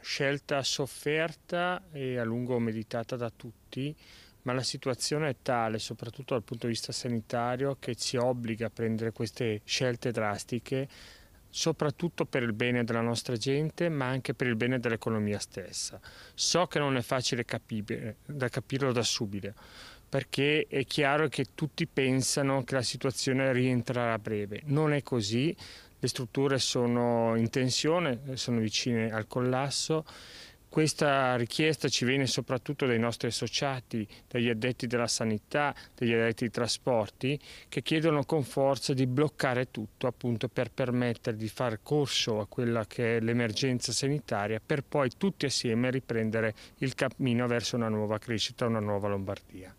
scelta sofferta e a lungo meditata da tutti, ma la situazione è tale, soprattutto dal punto di vista sanitario, che ci obbliga a prendere queste scelte drastiche, soprattutto per il bene della nostra gente, ma anche per il bene dell'economia stessa. So che non è facile capire, da capirlo da subito, perché è chiaro che tutti pensano che la situazione rientrerà a breve. Non è così, le strutture sono in tensione, sono vicine al collasso. Questa richiesta ci viene soprattutto dai nostri associati, dagli addetti della sanità, dagli addetti dei trasporti, che chiedono con forza di bloccare tutto appunto per permettere di far corso a quella che è l'emergenza sanitaria per poi tutti assieme riprendere il cammino verso una nuova crescita, una nuova Lombardia.